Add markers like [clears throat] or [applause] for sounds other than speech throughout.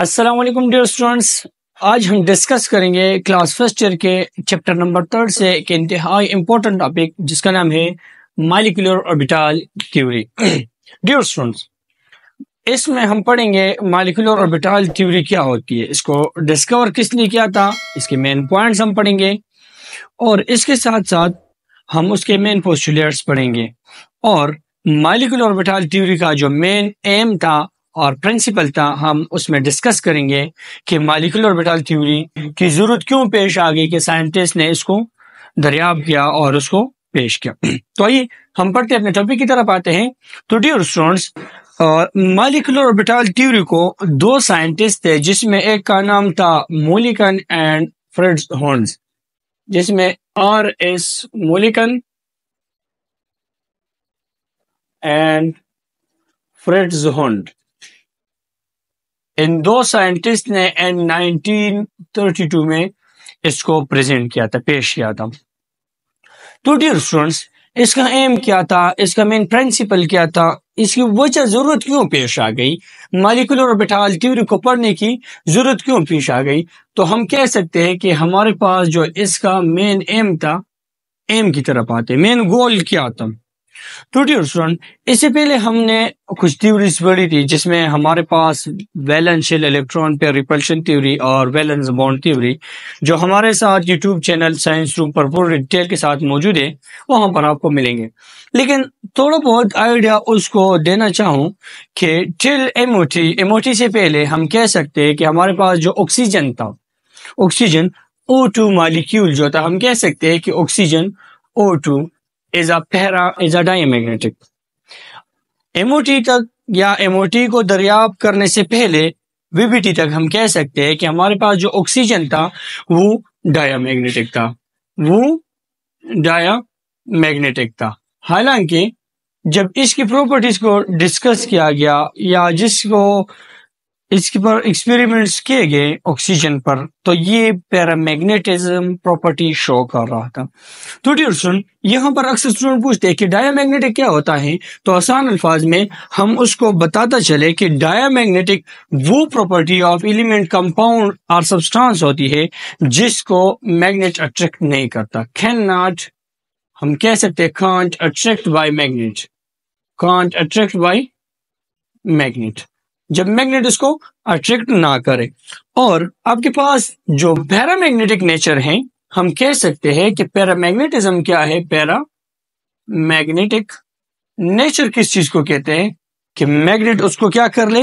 अस्सलाम वालेकुम dear students आज हम डिस्कस करेंगे क्लास फर्स्ट ईयर के चैप्टर नंबर थर्ड से एक इंतहाई इम्पोर्टेंट टॉपिक जिसका नाम है molecular orbital theory dear students इसमें हम पढ़ेंगे मालिकुलर ऑर्बिटल थ्योरी क्या होती है इसको डिस्कवर किसने किया था इसके मेन पॉइंट्स हम पढ़ेंगे और इसके साथ साथ हम उसके मेन पोस्टुलेट्स पढ़ेंगे और मालिकुलर ऑर्बिटल थ्योरी का जो मेन एम था और प्रिंसिपल था हम उसमें डिस्कस करेंगे कि मालिकुलर मेटल थ्योरी की जरूरत क्यों पेश आ गई कि साइंटिस्ट ने इसको दरियाब किया और उसको पेश किया [clears throat] तो आइए हम पढ़ते अपने टॉपिक की तरफ आते हैं तो dear students molecular orbital theory को दो साइंटिस्ट थे जिसमें एक का नाम था मोलिकन एंड फ्रेड्स हॉर्न्स जिसमें R S Mulliken and Friedrich Hund इन दो साइंटिस्ट ने इन 1932 में इसको प्रेजेंट किया था पेश किया था तो डियर स्टूडेंट्स इसका एम क्या था इसका मेन प्रिंसिपल क्या था इसकी वजह जरूरत क्यों पेश आ गई मालिकुलर ऑर्बिटल थ्योरी को पढ़ने की जरूरत क्यों पेश आ गई तो हम कह सकते हैं कि हमारे पास जो इसका मेन एम था एम की तरफ आते मेन गोल क्या था तो डियर स्टूडेंट इससे पहले हमने कुछ थ्योरीज पढ़ी थी जिसमें हमारे पास valence shell electron pair repulsion theory और वैलेंस बॉन्ड थ्योरी जो हमारे साथ यूट्यूब चैनल साइंस रूम पर पूरी डिटेल के साथ मौजूद है वहां पर आपको मिलेंगे लेकिन थोड़ा बहुत आइडिया उसको देना चाहूँ कि टिल एमओटी एमओटी से पहले हम कह सकते हैं कि हमारे पास जो ऑक्सीजन था ऑक्सीजन ओ टू मालिक्यूल जो था हम कह सकते हैं कि oxygen O two is a para is a diamagnetic. MOT तक या एमओटी को दरियाब करने से पहले वीबीटी तक हम कह सकते हैं कि हमारे पास जो ऑक्सीजन था वो डायामैग्नेटिक था वो डाया मैग्नेटिक था हालांकि जब इसकी प्रॉपर्टीज को डिस्कस किया गया या जिसको इसके पर एक्सपेरिमेंट्स किए गए ऑक्सीजन पर तो ये पैरामैग्नेटिज्म प्रॉपर्टी शो कर रहा था तो डियर सुन यहाँ पर अक्सर स्टूडेंट पूछते हैं कि डायमैग्नेटिक क्या होता है तो आसान अल्फाज में हम उसको बताता चले कि डायमैग्नेटिक वो प्रॉपर्टी ऑफ एलिमेंट कंपाउंड और सब्सटेंस होती है जिसको मैग्नेट अट्रैक्ट नहीं करता कैन नॉट हम कह सकते हैं can't attract by magnet can't attract by magnet जब मैग्नेट उसको अट्रैक्ट ना करे और आपके पास जो पैरामैग्नेटिक नेचर है हम कह सकते हैं कि पैरामैग्नेटिज्म क्या है पैरा मैग्नेटिक नेचर किस चीज को कहते हैं कि मैग्नेट उसको क्या कर ले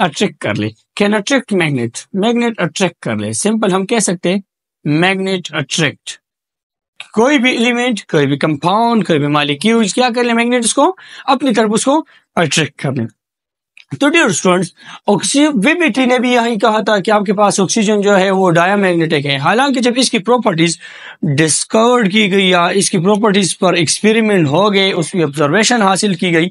अट्रैक्ट कर ले can attract magnet magnet attract कर ले सिंपल हम कह सकते हैं मैग्नेट अट्रैक्ट कोई भी एलिमेंट कोई भी कंपाउंड कोई भी मालिक्यूल्स क्या कर ले मैग्नेट उसको अपनी तरफ उसको अट्रैक्ट कर ले तो डियर स्टूडेंट्स ऑक्सी वीबीटी ने भी यही कहा था कि आपके पास ऑक्सीजन जो है वो डायमैग्नेटिक है हालांकि जब इसकी प्रॉपर्टीज डिस्कवर्ड की गई या इसकी प्रॉपर्टीज पर एक्सपेरिमेंट हो गए उसकी ऑब्जर्वेशन हासिल की गई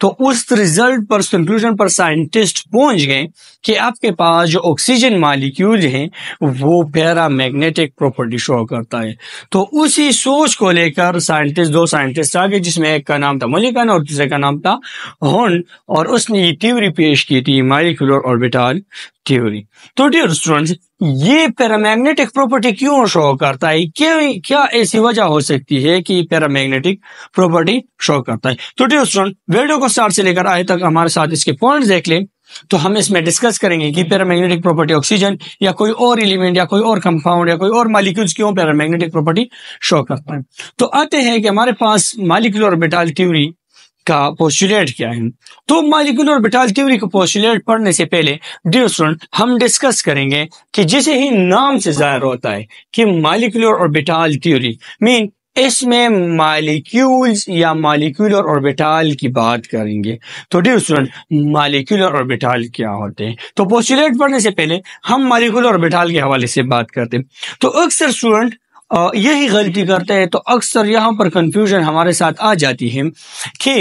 तो उस रिजल्ट पर कंक्लूजन पर साइंटिस्ट पहुंच गए कि आपके पास जो ऑक्सीजन मालिक्यूल है वो पैरा मैग्नेटिक प्रॉपर्टी शो करता है तो उसी सोच को लेकर साइंटिस्ट दो साइंटिस्ट आ गए जिसमें एक का नाम था मलिकन और दूसरे का नाम था हॉन और उसने ये थ्योरी पेश की थी मालिकुलर ऑर्बिटल थ्योरी तो डियर स्टूडेंट्स ये पैरामैग्नेटिक प्रॉपर्टी क्यों शो करता है क्यों क्या ऐसी वजह हो सकती है कि पैरामैग्नेटिक प्रॉपर्टी शो करता है तो डियर स्टूडेंट वीडियो को स्टार्ट से लेकर आए तक हमारे साथ इसके पॉइंट देख लें तो हम इसमें डिस्कस करेंगे कि पैरामैग्नेटिक प्रॉपर्टी ऑक्सीजन या कोई और एलिमेंट या कोई और कंपाउंड या कोई और मालिक्यूल्स क्यों पैरामैग्नेटिक प्रॉपर्टी शो करता है तो आते हैं कि हमारे पास मालिक्यूलर ऑर्बिटल थ्योरी का पोस्टुलेट क्या है तो मालिकुलर बिटाल थ्योरी को पोस्टुलेट पढ़ने से पहले डियर स्टूडेंट हम डिस्कस करेंगे कि जैसे ही नाम से जाहिर होता है कि molecular orbital theory mean इसमें मालिक्यूल्स या मालिक्यूलर बिटाल की बात करेंगे तो डियर स्टूडेंट मालिक्यूलर बिटाल क्या होते हैं तो पोस्टुलेट पढ़ने से पहले हम मालिक्यूलर बिटाल के हवाले से बात करते हैं तो अक्सर स्टूडेंट यही गलती करते हैं तो अक्सर यहाँ पर कंफ्यूजन हमारे साथ आ जाती है कि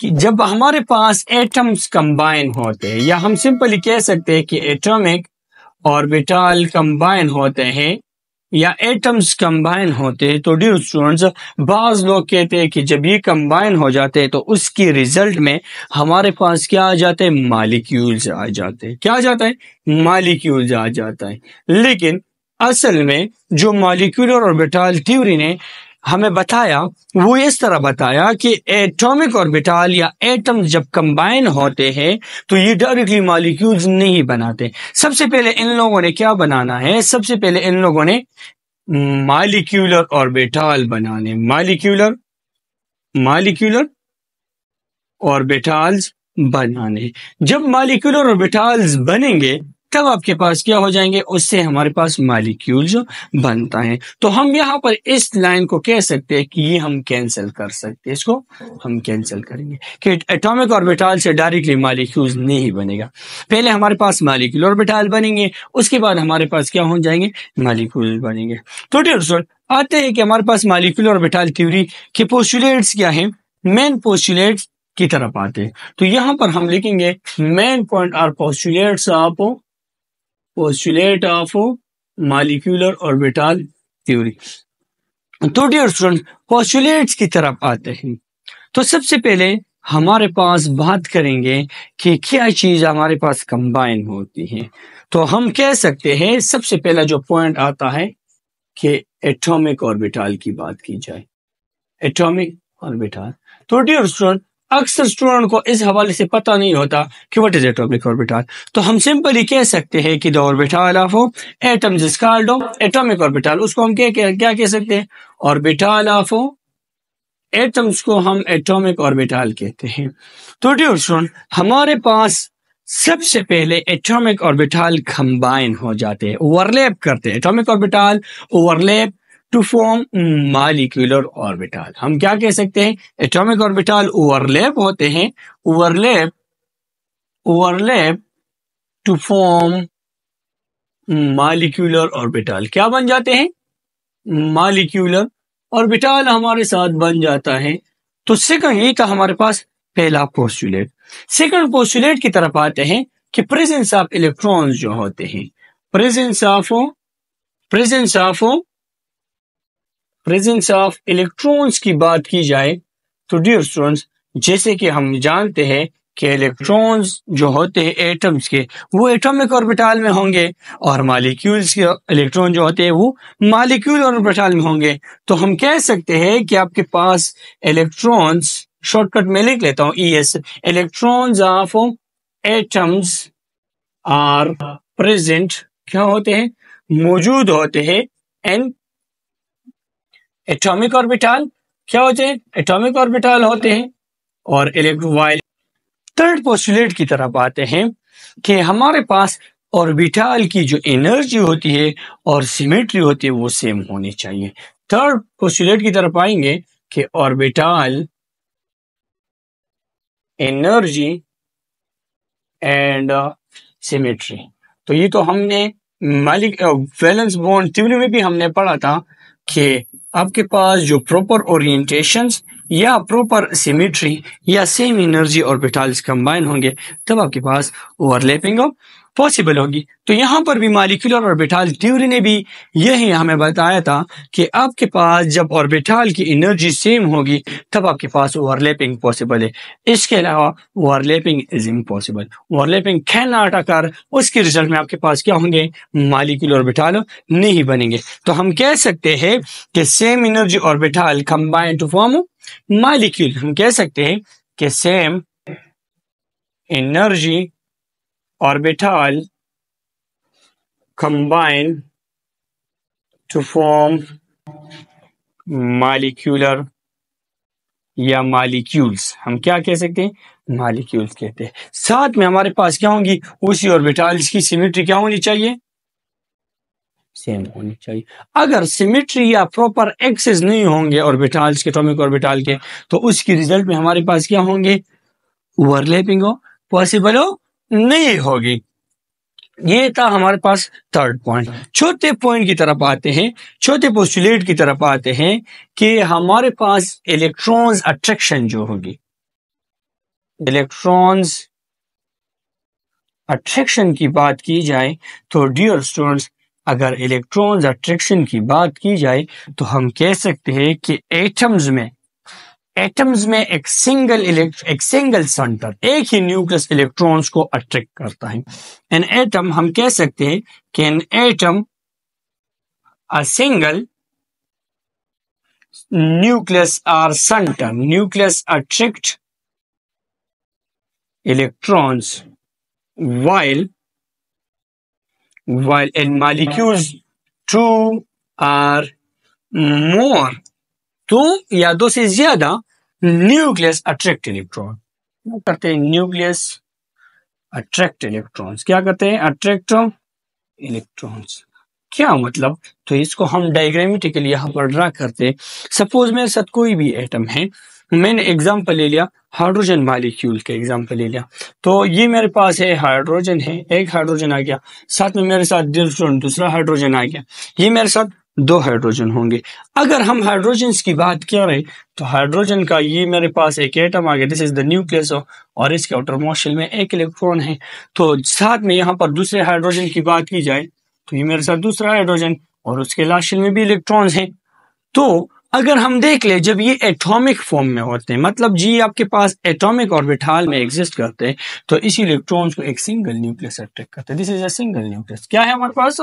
कि जब हमारे पास एटम्स कंबाइन होते हैं या हम सिंपली कह सकते हैं कि एटॉमिक ऑर्बिटल कंबाइन होते हैं या एटम्स कंबाइन होते हैं तो डियर स्टूडेंट्स बाज लोग कहते हैं कि जब ये कंबाइन हो जाते हैं तो उसकी रिजल्ट में हमारे पास क्या आ जाते हैं मालिक्यूल्स आ जाते हैं क्या आ जाता है मालिक्यूल्स आ जाता है लेकिन असल में जो मालिक्यूलर ऑर्बिटल थ्योरी ने हमें बताया वो इस तरह बताया कि एटॉमिक ऑर्बिटल या एटम जब कंबाइन होते हैं तो ये डायरेक्टली मॉलिक्यूल्स नहीं बनाते सबसे पहले इन लोगों ने क्या बनाना है सबसे पहले इन लोगों ने मालिक्यूलर ऑर्बिटल बनाने मालिक्यूलर मालिक्यूलर ऑर्बिटल्स बनाने जब मालिक्यूलर ऑर्बिटल्स बनेंगे तब आपके पास क्या हो जाएंगे उससे हमारे पास मालिक्यूल जो बनता है तो हम यहाँ पर इस लाइन को कह सकते हैं कि ये हम कैंसिल कर सकते हैं इसको हम कैंसिल करेंगे कि एटॉमिक ऑर्बिटाल से डायरेक्टली मालिक्यूल नहीं बनेगा पहले हमारे पास मालिक्यूल ऑर्बिटाल बनेंगे उसके बाद हमारे पास क्या हो जाएंगे मालिक्यूल बनेंगे तो डियर आते हैं कि हमारे पास मालिक्यूल ऑर्बिटाल थ्योरी के पोस्टुलेट्स क्या है मेन पोस्टुलेट्स की तरफ आते हैं तो यहाँ पर हम लिखेंगे main point are postulates of postulate of molecular orbital theory तो डियर स्टूडेंट पोस्टुलेट की तरफ आते हैं तो सबसे पहले हमारे पास बात करेंगे कि क्या चीज हमारे पास कंबाइन होती है तो हम कह सकते हैं सबसे पहला जो पॉइंट आता है कि एटॉमिक ऑर्बिटल की बात की जाए एटॉमिक ऑर्बिटल तो डियर स्टूडेंट अक्सर स्टूडेंट को इस हवाले से पता नहीं होता कि व्हाट इज एटॉमिक ऑर्बिटल तो हम सिंपली कह सकते हैं कि orbital of atom is called atomic orbital उसको हम क्या क्या कह सकते हैं ऑर्बिटल ऑफ एटम्स को हम एटॉमिक ऑर्बिटल कहते हैं तो डियर स्टूडेंट हमारे पास सबसे पहले एटॉमिक ऑर्बिटल कंबाइन हो जाते हैं ओवरलैप करते हैं atomic orbital overlap to form molecular orbital हम क्या कह सकते हैं एटॉमिक ऑर्बिटल ओवरलैप होते हैं overlap overlap to form molecular orbital क्या बन जाते हैं मालिक्यूलर ऑर्बिटल हमारे साथ बन जाता है तो सेकंड ये था हमारे पास पहला पोस्टुलेट सेकंड पोस्टुलेट की तरफ आते हैं कि प्रेजेंस ऑफ इलेक्ट्रॉन्स जो होते हैं presence of presence of presence of electrons की बात की जाए तो डियर स्टूडेंट्स जैसे कि हम जानते हैं कि इलेक्ट्रॉन्स जो होते हैं एटम्स के वो एटॉमिक ऑर्बिटल में होंगे और मालिक्यूल्स के इलेक्ट्रॉन जो होते हैं वो मालिक्यूल ऑर्बिटल में होंगे तो हम कह सकते हैं कि आपके पास इलेक्ट्रॉन्स शॉर्टकट में लिख लेता हूं ES electrons of atoms are present क्या होते हैं मौजूद होते हैं एंड एटॉमिक ऑर्बिटल क्या होते हैं एटॉमिक ऑर्बिटल होते हैं और इलेक्ट्रोवाइल थर्ड पोस्टुलेट की तरफ आते हैं कि हमारे पास ऑर्बिटल की जो एनर्जी होती है और सिमेट्री होती है वो सेम होनी चाहिए थर्ड पोस्टुलेट की तरफ आएंगे कि orbital energy and uh, symmetry तो ये तो हमने मालिक वैलेंस बॉन्ड थ्योरी में भी हमने पढ़ा था कि आपके पास जो प्रॉपर ओरिएंटेशन या प्रॉपर सिमेट्री या सेम एनर्जी ऑर्बिटल्स कंबाइन होंगे तब आपके पास ओवरलैपिंग ऑफ पॉसिबल होगी तो यहाँ पर भी मालिकुलर ऑर्बिटाल थ्योरी ने भी यही हमें बताया था कि आपके पास जब ऑर्बिटाल की एनर्जी सेम होगी तब आपके पास ओवरलैपिंग पॉसिबल है इसके अलावा overlapping is impossible overlapping can not occur उसके रिजल्ट में आपके पास क्या होंगे मालिकुलर ऑर्बिटाल नहीं बनेंगे तो हम कह सकते हैं कि same energy orbital combine to form molecule हम कह सकते हैं कि same energy Orbital combine to form molecular या मालिक्यूल्स हम क्या कह सकते हैं मालिक्यूल्स कहते हैं साथ में हमारे पास क्या होंगी उसी ऑर्बिटल्स की सिमेट्री क्या होनी चाहिए सेम होनी चाहिए अगर सिमेट्री या प्रॉपर एक्सेस नहीं होंगे ऑर्बिटल्स के एटॉमिक ऑर्बिटल के तो उसकी रिजल्ट में हमारे पास क्या होंगे ओवरलैपिंग हो पॉसिबल हो नहीं होगी ये था हमारे पास थर्ड पॉइंट छोटे पॉइंट की तरफ आते हैं छोटे पोस्टुलेट की तरफ आते हैं कि हमारे पास इलेक्ट्रॉन्स अट्रैक्शन जो होगी इलेक्ट्रॉन्स अट्रैक्शन की बात की जाए तो डियर स्टूडेंट्स अगर इलेक्ट्रॉन्स अट्रैक्शन की बात की जाए तो हम कह सकते हैं कि एटम्स में एटम्स में एक सिंगल एक सिंगल सेंटर एक ही न्यूक्लियस इलेक्ट्रॉन्स को अट्रैक्ट करता है एन एटम हम कह सकते हैं कि an atom a single nucleus or center nucleus attract electrons while while an molecules two or more दो या दो से ज्यादा न्यूक्लियस अट्रैक्ट इलेक्ट्रॉन करते हैं न्यूक्लियस अट्रैक्ट इलेक्ट्रॉन्स क्या करते हैं अट्रैक्ट इलेक्ट्रॉन्स क्या मतलब तो इसको हम डायग्रामेटिकली यहाँ पर ड्रा करते हैं सपोज मेरे साथ कोई भी एटम है मैंने एग्जाम्पल ले लिया हाइड्रोजन मालिक्यूल के एग्जाम्पल ले लिया तो ये मेरे पास है हाइड्रोजन है एक हाइड्रोजन आ गया साथ में मेरे साथ दूसरा हाइड्रोजन आ गया ये मेरे साथ दो हाइड्रोजन होंगे अगर हम हाइड्रोजन की बात करें तो हाइड्रोजन का ये मेरे पास एक एटम आ गया दिस इज द न्यूक्लियस और इसके आउटर मोशन में एक इलेक्ट्रॉन है तो साथ में यहाँ पर दूसरे हाइड्रोजन की बात की जाए तो ये मेरे साथ दूसरा हाइड्रोजन और उसके लाशन में भी इलेक्ट्रॉन है तो अगर हम देख ले जब ये एटॉमिक फॉर्म में होते हैं मतलब जी आपके पास एटॉमिक ऑर्बिटल में एग्जिस्ट करते हैं तो इसी इलेक्ट्रॉन्स को एक सिंगल न्यूक्लियस अट्रैक्ट करते हैं this is a single nucleus क्या है हमारे पास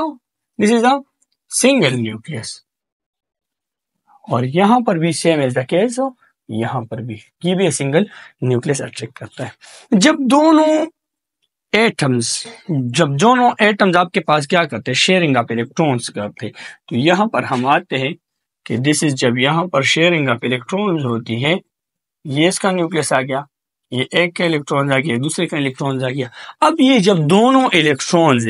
this is a single nucleus और यहां पर भी सेम एज द केस हो यहां पर भी ये भी सिंगल न्यूक्लियस अट्रैक्ट करता है जब दोनों एटम्स जब दोनों एटम्स आपके पास क्या करते हैं शेयरिंग ऑफ इलेक्ट्रॉन्स करते हैं तो यहां पर हम आते हैं कि दिस इज जब यहां पर शेयरिंग ऑफ इलेक्ट्रॉन्स होती है ये इसका न्यूक्लियस आ गया ये एक का इलेक्ट्रॉन जा गया दूसरे का इलेक्ट्रॉन जा गया अब ये जब दोनों इलेक्ट्रॉन्स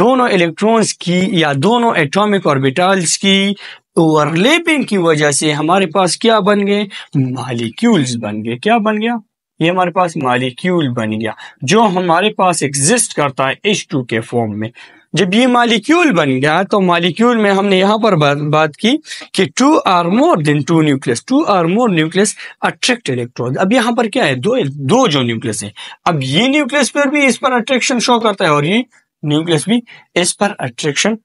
दोनों इलेक्ट्रॉन्स की या दोनों एटॉमिक ऑर्बिटल्स की ओवरलेपिंग की वजह से हमारे पास क्या बन गए मालिक्यूल्स बन गए क्या बन गया ये हमारे पास मालिक्यूल बन गया जो हमारे पास एग्जिस्ट करता है H2 के फॉर्म में जब ये मालिक्यूल बन गया तो मालिक्यूल में हमने यहाँ पर बात बात की कि two or more than two nucleus two or more nucleus attract electron अब यहाँ पर क्या है दो दो जो न्यूक्लियस है अब ये न्यूक्लियस पर भी इस पर अट्रैक्शन शो करता है और ये न्यूक्लियस भी इस पर अट्रैक्शन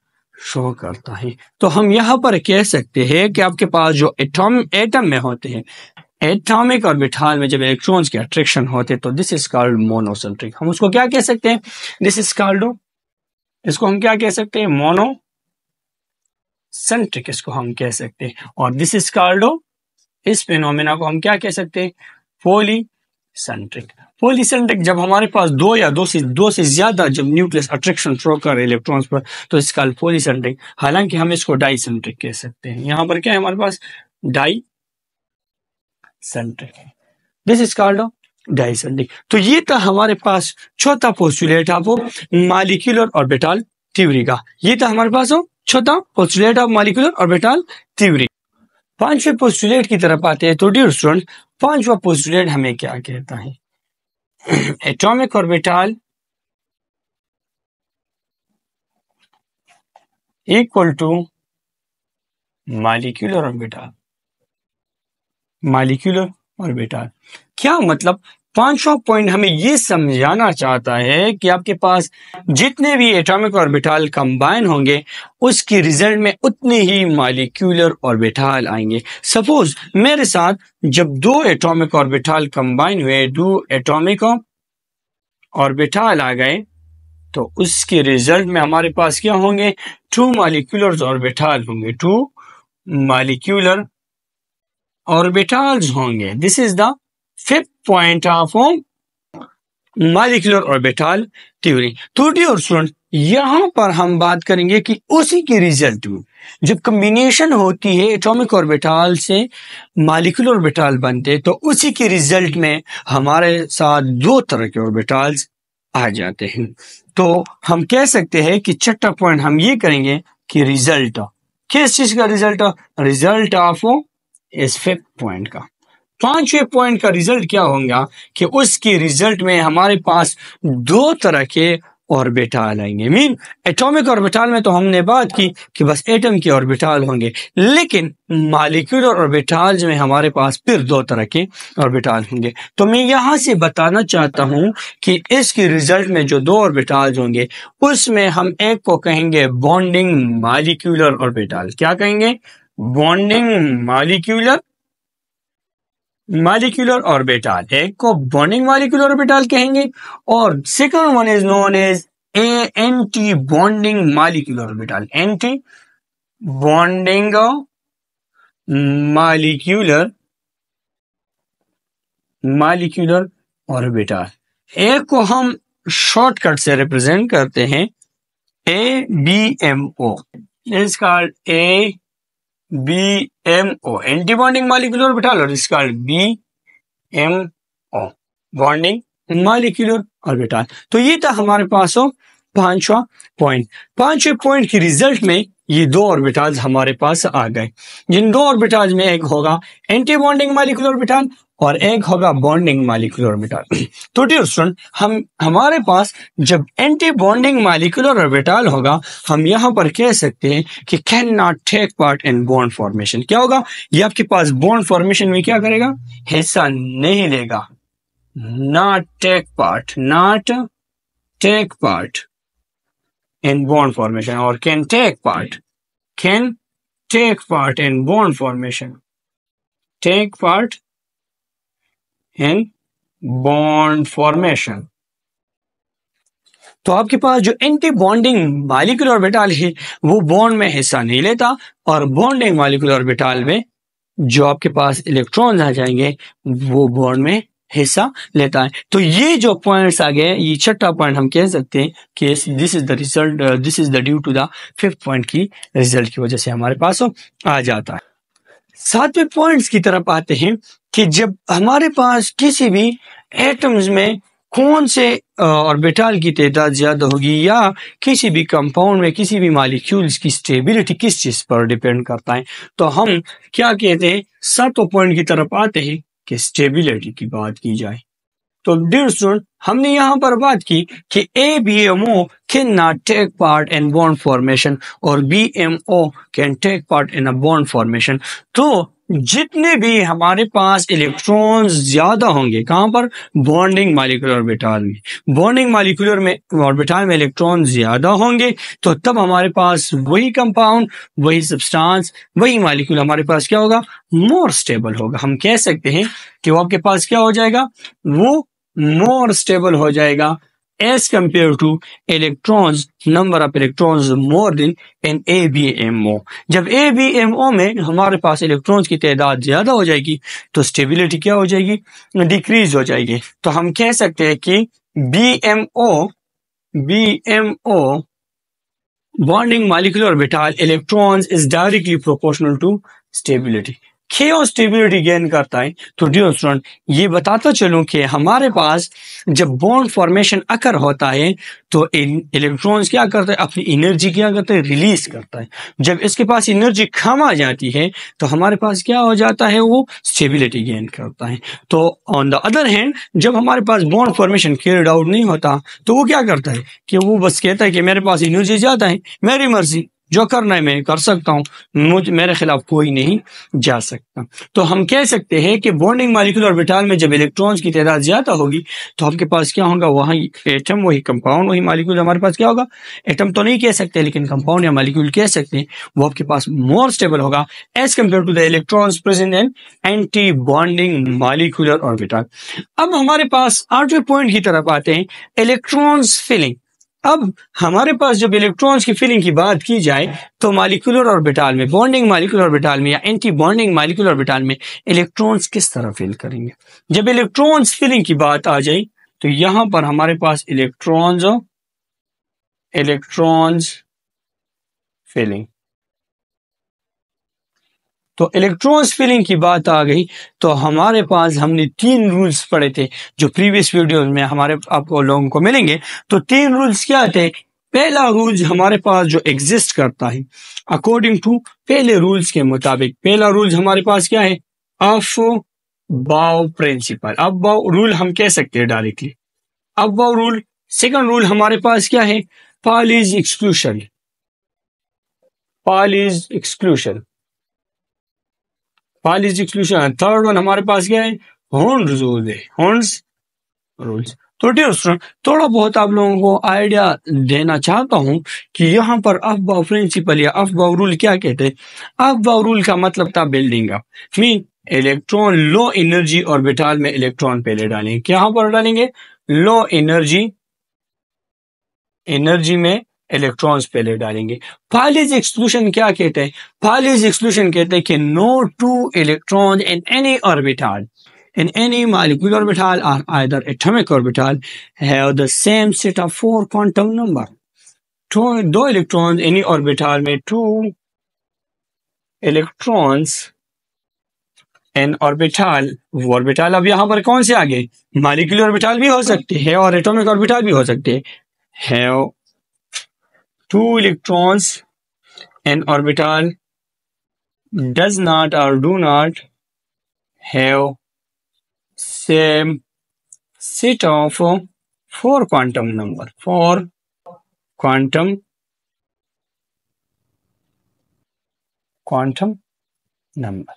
शो करता है तो हम यहाँ पर कह सकते हैं कि आपके पास जो एटम एटम में होते हैं एटॉमिक और मिठाल में जब इलेक्ट्रॉन्स के अट्रैक्शन होते हैं तो दिस इज कॉल्ड मोनोसेंट्रिक हम उसको क्या कह सकते हैं दिस इज कॉल्ड इसको हम क्या कह सकते हैं मोनो सेंट्रिक इसको हम कह सकते हैं और दिस इज कार्डो इस फिनोमिना को हम क्या कह सकते हैं पोली सेंट्रिक सेंट्रिक जब हमारे पास दो या दो से दो से ज्यादा जब न्यूक्लियस अट्रैक्शन थ्रो कर इलेक्ट्रॉन्स पर तो इस इसका सेंट्रिक हालांकि हम इसको डाइसेंट्रिक कह सकते हैं यहां पर क्या है हमारे पास dicentric this is called dicentric तो ये था हमारे पास चौथा पोस्टुलेट आपको मालिक्यूलर ऑर्बिटल थ्योरी का ये था हमारे पास चौथा postulate of molecular orbital theory पांचवे पोस्टुलेट की तरफ आते हैं तो डियर स्टूडेंट पांचवा पोस्टुलेट हमें क्या कहता है atomic orbital equal to molecular orbital molecular orbital क्या मतलब पांचवा पॉइंट हमें ये समझाना चाहता है कि आपके पास जितने भी एटॉमिक ऑर्बिटल कंबाइन होंगे उसकी रिजल्ट में उतने ही मालिक्यूलर ऑर्बिटल आएंगे सपोज मेरे साथ जब दो एटॉमिक ऑर्बिटल कंबाइन हुए दो एटॉमिक ऑर्बिटल आ गए तो उसके रिजल्ट में हमारे पास क्या होंगे टू मालिक्यूलर ऑर्बिटल होंगे टू मालिक्यूलर ऑर्बिटाल्स होंगे this is the point of of molecular orbital theory तो और स्टूडेंट यहां पर हम बात करेंगे कि उसी के रिजल्ट में जब कम्बिनेशन होती है एटॉमिक ऑर्बिटल से मालिकुलर ऑर्बिटल बनते तो उसी के रिजल्ट में हमारे साथ दो तरह के ऑर्बिटल्स आ जाते हैं तो हम कह सकते हैं कि छठा पॉइंट हम ये करेंगे कि रिजल्ट किस चीज का रिजल्ट रिजल्ट ऑफ इस फिफ्थ पॉइंट का पांचवें पॉइंट का रिजल्ट क्या होगा कि उसके रिजल्ट में हमारे पास दो तरह के ऑर्बिटाल आएंगे मीन एटॉमिक ऑर्बिटाल में तो हमने बात की कि बस एटम के ऑर्बिटाल होंगे लेकिन मालिक्यूलर ऑर्बिटाल में हमारे पास फिर दो तरह के ऑर्बिटाल होंगे तो मैं यहां से बताना चाहता हूं कि इसके रिजल्ट में जो दो ऑर्बिटाल होंगे उसमें हम एक को कहेंगे बॉन्डिंग मालिक्यूलर ऑर्बिटाल क्या कहेंगे बॉन्डिंग मालिक्यूलर मालिक्यूलर ऑर्बिटल एक को बॉन्डिंग मालिक्यूलर ऑर्बिटल कहेंगे और second one is known as a antibonding molecular orbital antibonding molecular molecular orbital A को हम शॉर्टकट से रिप्रेजेंट करते हैं A B M O is called A B M O antibonding molecular बिठा लो इसका B M O bonding molecular orbital तो ये था हमारे पास हो पांचवा पॉइंट पांचवे पॉइंट के रिजल्ट में ये दो ऑर्बिटाल्स हमारे पास आ गए जिन दो ऑर्बिटाल्स में एक होगा एंटी बॉन्डिंग मालिक्यूलर ऑर्बिटल और एक होगा बॉन्डिंग मालिकुलर ऑर्बिटल तो डियर स्टूडेंट हम हमारे पास जब एंटी बॉन्डिंग मालिकुलर ऑर्बिटल होगा हम यहां पर कह सकते हैं कि can not take part in bond formation क्या होगा ये आपके पास बॉन्ड फॉर्मेशन में क्या करेगा हिस्सा नहीं लेगा not take part not take part in bond formation और can take part can take part in bond formation take part in bond formation तो आपके पास जो एंटी बॉन्डिंग मालिकुलर बेटाल है वो बॉन्ड में हिस्सा नहीं लेता और बॉन्डिंग मालिकुलर बेटाल में जो आपके पास इलेक्ट्रॉन्स आ जाएंगे वो बॉन्ड में हिस्सा लेता है तो ये जो पॉइंट्स आ गए ये छठा पॉइंट हम कह सकते हैं कि this is the result this is the due to the fifth point की रिजल्ट की वजह से हमारे पास आ जाता है सातवें पॉइंट्स की तरफ आते हैं कि जब हमारे पास किसी भी एटम्स में कौन से ऑर्बिटल की तदाद ज़्यादा होगी या किसी भी कंपाउंड में किसी भी मालिक्यूल्स की स्टेबिलिटी किस चीज़ पर डिपेंड करता है तो हम क्या कहते हैं सातों पॉइंट की तरफ आते हैं कि स्टेबिलिटी की बात की जाए तो डियर स्टूडेंट हमने यहां पर बात की कि A B M O can not take part in bond formation और B M O can take part in a bond formation तो जितने भी हमारे पास इलेक्ट्रॉन्स ज्यादा होंगे कहां पर बॉन्डिंग मालिकुलर ऑर्बिटाल में बॉन्डिंग मालिकुलर में ऑर्बिटाल में इलेक्ट्रॉन ज्यादा होंगे तो तब हमारे पास वही कंपाउंड वही सब्सटेंस वही मालिक्यूल हमारे पास क्या होगा मोर स्टेबल होगा हम कह सकते हैं कि वो आपके पास क्या हो जाएगा वो मोर स्टेबल हो जाएगा as compare to electrons number of electron more than in A B M O जब ए बी एम ओ में हमारे पास इलेक्ट्रॉन की तादाद ज्यादा हो जाएगी तो स्टेबिलिटी क्या हो जाएगी डिक्रीज हो जाएगी तो हम कह सकते हैं कि B M O B M O bonding molecular orbital electron is directly proportional to stability के स्टेबिलिटी गेन करता है तो डियो स्टूडेंट ये बताता चलूं कि हमारे पास जब बॉन्ड फॉर्मेशन अकर होता है तो इलेक्ट्रॉन्स क्या करते हैं अपनी एनर्जी क्या करते हैं रिलीज करता है जब इसके पास एनर्जी कम आ जाती है तो हमारे पास क्या हो जाता है वो स्टेबिलिटी गेन करता है तो ऑन द अदर हैंड जब हमारे पास बॉन्ड फॉर्मेशन केयर्ड आउट नहीं होता तो वो क्या करता है कि वो बस कहता है कि मेरे पास एनर्जी ज़्यादा है मेरी मर्जी जो करना है मैं कर सकता हूं मुझ मेरे खिलाफ कोई नहीं जा सकता तो हम कह सकते हैं कि बॉन्डिंग मालिकुल और विटाल में जब इलेक्ट्रॉन्स की तादाद ज्यादा होगी तो आपके पास क्या होगा वहां एटम वही कंपाउंड वही मालिक्यूल हमारे पास क्या होगा एटम तो नहीं कह सकते लेकिन कंपाउंड या मालिक्यूल कह सकते हैं वो आपके पास मोर स्टेबल होगा as compare to the electron present and anti antibonding orbital अब हमारे पास आठवें पॉइंट की तरफ आते हैं इलेक्ट्रॉन्स फिलिंग अब हमारे पास जब इलेक्ट्रॉन्स की फिलिंग की बात की जाए तो मालिकुलर बिटाल में बॉन्डिंग मालिकुलर बिटाल में या एंटी बॉन्डिंग मालिकुलर बिटाल में इलेक्ट्रॉन्स किस तरह फिल करेंगे जब इलेक्ट्रॉन्स फिलिंग की बात आ जाए तो यहां पर हमारे पास इलेक्ट्रॉन्स इलेक्ट्रॉन्स फिलिंग तो इलेक्ट्रॉन स्पिलिंग की बात आ गई तो हमारे पास हमने तीन रूल्स पढ़े थे जो प्रीवियस वीडियो में हमारे आपको लोगों को मिलेंगे तो तीन रूल्स क्या थे पहला रूल हमारे पास जो एग्जिस्ट करता है अकॉर्डिंग टू पहले रूल्स के मुताबिक पहला रूल हमारे पास क्या है अफ बाव प्रिंसिपल अब बाव रूल हम कह सकते हैं डायरेक्टली अब बाव रूल सेकंड रूल हमारे पास क्या है पालिज एक्सक्लूशन इज एक्सक्लूशन पॉलिस्टिक सोल्यूशन थर्ड वन हमारे पास क्या है हॉर्न रूल है हॉर्न्स रूल्स तो डियर स्टूडेंट थोड़ा बहुत आप लोगों को आइडिया देना चाहता हूं कि यहाँ पर अफ बाव प्रिंसिपल या अफ बाव रूल क्या कहते हैं अफ बाव रूल का मतलब था building up mean electron low energy orbital में इलेक्ट्रॉन पहले डालेंगे यहां पर डालेंगे लो एनर्जी एनर्जी में इलेक्ट्रॉन्स पहले डालेंगे पालीज एक्सक्लूशन क्या कहते हैं पालीज एक्सक्लूशन कहते हैं कि no two electron in any orbital in any molecular orbital or either atomic orbital have the same set of four quantum number. Two, दो electrons any orbital में टू इलेक्ट्रॉन्स एन ऑर्बिटाल वो orbital अब यहां पर कौन से आ गए molecular orbital भी हो सकते हैं और एटॉमिक ऑर्बिटाल भी हो सकते हैं two electrons an orbital does not or do not have same set of four quantum number four quantum quantum number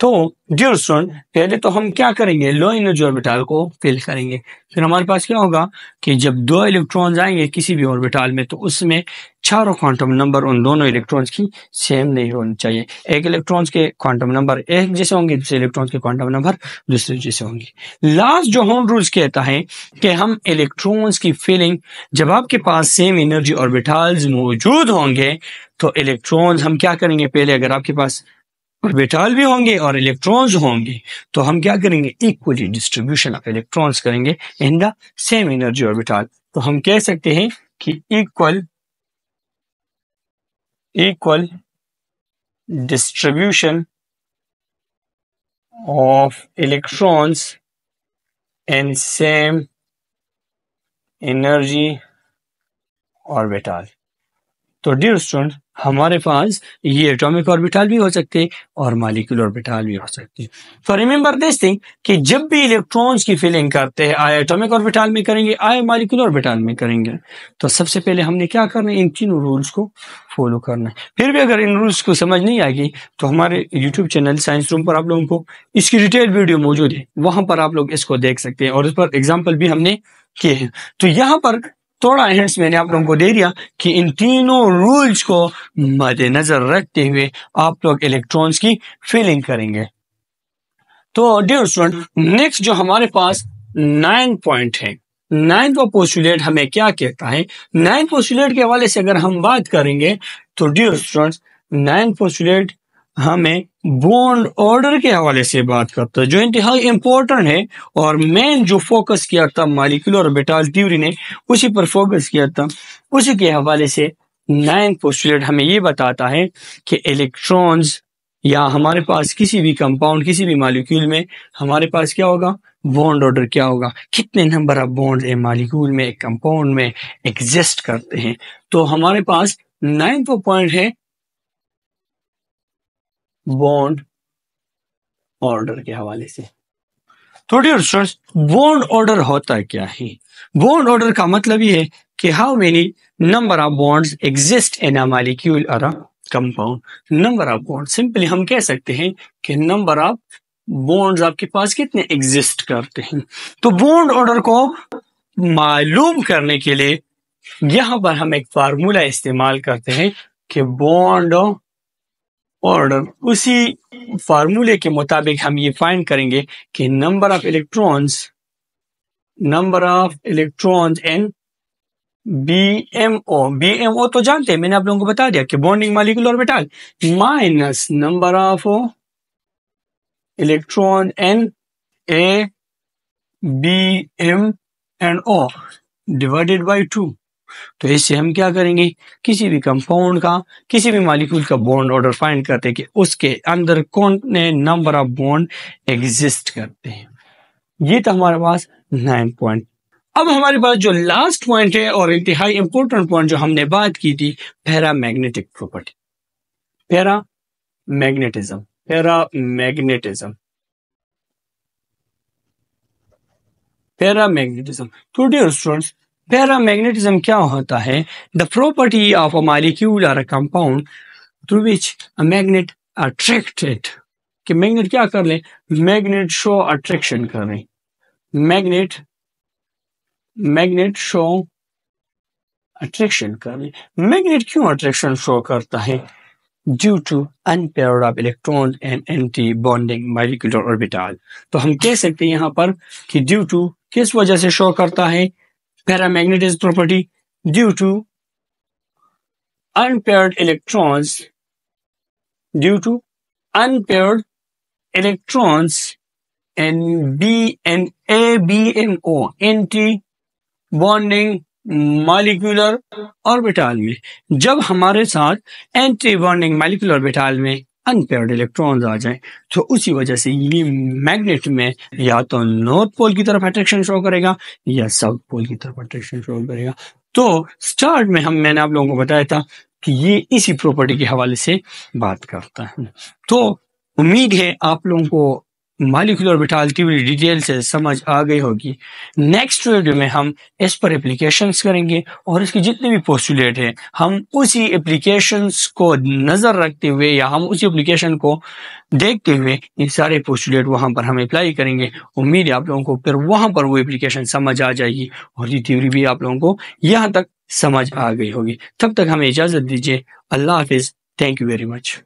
तो डियर पहले तो हम क्या करेंगे लो एनर्जी ऑर्बिटाल को फिल करेंगे फिर हमारे पास क्या होगा कि जब दो इलेक्ट्रॉन्स आएंगे किसी भी ऑर्बिटाल में तो उसमें चारों क्वांटम नंबर उन दोनों इलेक्ट्रॉन्स की सेम नहीं होनी चाहिए एक इलेक्ट्रॉन्स के क्वांटम नंबर एक जैसे होंगे दूसरे इलेक्ट्रॉन्स के क्वांटम नंबर दूसरे जैसे होंगे लास्ट जो होम रूल्स कहता है कि हम इलेक्ट्रॉन्स की फीलिंग जब आपके पास सेम एनर्जी ऑर्बिटाल्स मौजूद होंगे तो इलेक्ट्रॉन्स हम क्या करेंगे पहले अगर आपके पास ऑर्बिटल भी होंगे और इलेक्ट्रॉन्स होंगे तो हम क्या करेंगे इक्वली डिस्ट्रीब्यूशन ऑफ इलेक्ट्रॉन्स करेंगे in the same energy orbital तो हम कह सकते हैं कि equal equal distribution of electrons in same energy orbital तो डियर स्टूडेंट हमारे पास ये एटॉमिक ऑर्बिटल भी हो सकते हैं और मालिकुलर ऑर्बिटल भी हो सकते हैं तो रिमेंबर दिस थिंग कि जब भी इलेक्ट्रॉन्स की फिलिंग करते हैं आए एटॉमिक ऑर्बिटल में करेंगे आए मालिकुलर ऑर्बिटल में करेंगे तो सबसे पहले हमने क्या करना है इन तीनों रूल्स को फॉलो करना है फिर भी अगर इन रूल्स को समझ नहीं आएगी तो हमारे यूट्यूब चैनल साइंस रूम पर आप लोगों को इसकी डिटेल वीडियो मौजूद है वहां पर आप लोग इसको देख सकते हैं और उस पर एग्जाम्पल भी हमने किए हैं तो यहाँ पर थोड़ा हिंट्स मैंने आप लोगों को दे दिया कि इन तीनों रूल्स को मद्देनजर रखते हुए आप लोग इलेक्ट्रॉन्स की फिलिंग करेंगे तो डियर स्टूडेंट नेक्स्ट जो हमारे पास नाइन पॉइंट है नाइन का पोस्टुलेट हमें क्या कहता है नाइन पोस्टुलेट के हवाले से अगर हम बात करेंगे तो डियर स्टूडेंट नाइन पोस्टुलेट हमें बॉन्ड ऑर्डर के हवाले से बात करता है जो इंतहा इम्पोर्टेंट है और मेन जो फोकस किया था मालिकुलर और बेटाल ट्यूरी ने उसी पर फोकस किया था उसी के हवाले से नाइन पोस्टुलेट हमें ये बताता है कि इलेक्ट्रॉन्स या हमारे पास किसी भी कंपाउंड किसी भी मालिक्यूल में हमारे पास क्या होगा बॉन्ड ऑर्डर क्या होगा कितने नंबर ऑफ बॉन्ड मालिक्यूल में एक कंपाउंड में एग्जिस्ट करते हैं तो हमारे पास नाइन्थ पॉइंट है बॉन्ड ऑर्डर के हवाले से थोड़ी और स्टूडेंट्स बॉन्ड ऑर्डर होता क्या है बॉन्ड ऑर्डर का मतलब ये है कि how many number of bonds exist in a molecule और compound number of bond simply हम कह सकते हैं कि नंबर ऑफ बॉन्ड्स आपके पास कितने एग्जिस्ट करते हैं तो बॉन्ड ऑर्डर को मालूम करने के लिए यहां पर हम एक फार्मूला इस्तेमाल करते हैं कि बॉन्ड और उसी फार्मूले के मुताबिक हम ये फाइंड करेंगे कि number of electrons number of electrons an B M O B M O तो जानते हैं मैंने आप लोगों को बता दिया कि bonding molecular metal minus number of electron N A B M and O divided by two तो इससे हम क्या करेंगे किसी भी कंपाउंड का किसी भी मालिक्यूल का बॉन्ड ऑर्डर फाइंड करते हैं कि उसके अंदर कौन ने नंबर ऑफ बॉन्ड एग्जिस्ट करते हैं ये था हमारे पास नाइन पॉइंट अब हमारे पास जो लास्ट पॉइंट है और इंतहाई इंपॉर्टेंट पॉइंट जो हमने बात की थी paramagnetic property paramagnetism paramagnetism paramagnetism today students magnetism क्या होता है the property of a molecule or a compound through which a magnet attracted कि मैग्नेट क्या कर ले मैग्नेट शो अट्रैक्शन कर रहे मैग्नेट मैग्नेट शो अट्रैक्शन कर रहे मैग्नेट क्यों अट्रैक्शन शो करता है due to unpair of electron and anti bonding molecular orbital तो हम कह सकते हैं यहाँ पर कि ड्यू टू किस वजह से शो करता है paramagnetism property due to unpaired electrons due to unpaired electrons in B and o anti bonding molecular orbital में जब हमारे साथ एंटी बॉन्डिंग मालिकुलर ऑर्बिटाल में अनपेयर्ड इलेक्ट्रॉन्स आ जाएं तो उसी वजह से ये मैग्नेट में या तो नॉर्थ पोल की तरफ अट्रैक्शन शो करेगा या साउथ पोल की तरफ अट्रैक्शन शो करेगा तो स्टार्ट में हम मैंने आप लोगों को बताया था कि ये इसी प्रॉपर्टी के हवाले से बात करता है तो उम्मीद है आप लोगों को मालिकुलर विटालिटी डिटेल से समझ आ गई होगी नेक्स्ट वीडियो में हम इस पर एप्लीकेशंस करेंगे और इसकी जितने भी पोस्टुलेट हैं हम उसी एप्लीकेशंस को नज़र रखते हुए या हम उसी एप्लीकेशन को देखते हुए ये सारे पोस्टुलेट वहां पर हम अप्लाई करेंगे उम्मीद है आप लोगों को फिर वहां पर वो एप्लीकेशन समझ आ जाएगी और ये थ्योरी भी आप लोगों को यहाँ तक समझ आ गई होगी तब तक हमें इजाज़त दीजिए अल्लाह हाफिज़ थैंक यू वेरी मच